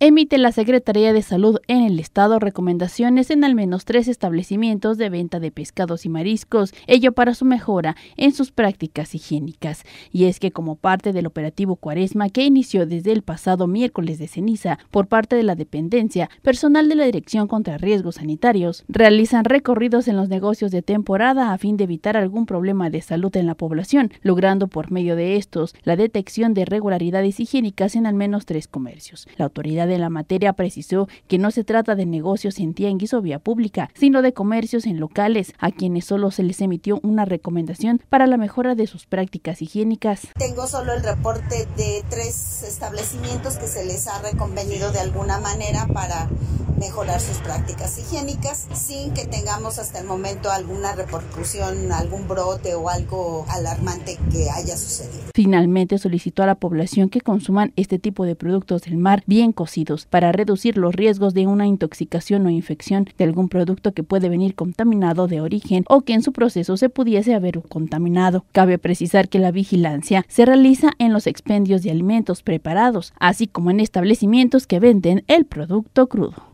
emite la Secretaría de Salud en el Estado recomendaciones en al menos tres establecimientos de venta de pescados y mariscos, ello para su mejora en sus prácticas higiénicas. Y es que como parte del operativo Cuaresma que inició desde el pasado miércoles de ceniza por parte de la dependencia, personal de la Dirección contra Riesgos Sanitarios realizan recorridos en los negocios de temporada a fin de evitar algún problema de salud en la población, logrando por medio de estos la detección de irregularidades higiénicas en al menos tres comercios. La autoridad de la materia precisó que no se trata de negocios en tianguis o vía pública, sino de comercios en locales, a quienes solo se les emitió una recomendación para la mejora de sus prácticas higiénicas. Tengo solo el reporte de tres establecimientos que se les ha reconvenido de alguna manera para sus prácticas higiénicas sin que tengamos hasta el momento alguna repercusión, algún brote o algo alarmante que haya sucedido. Finalmente solicitó a la población que consuman este tipo de productos del mar bien cocidos para reducir los riesgos de una intoxicación o infección de algún producto que puede venir contaminado de origen o que en su proceso se pudiese haber contaminado. Cabe precisar que la vigilancia se realiza en los expendios de alimentos preparados, así como en establecimientos que venden el producto crudo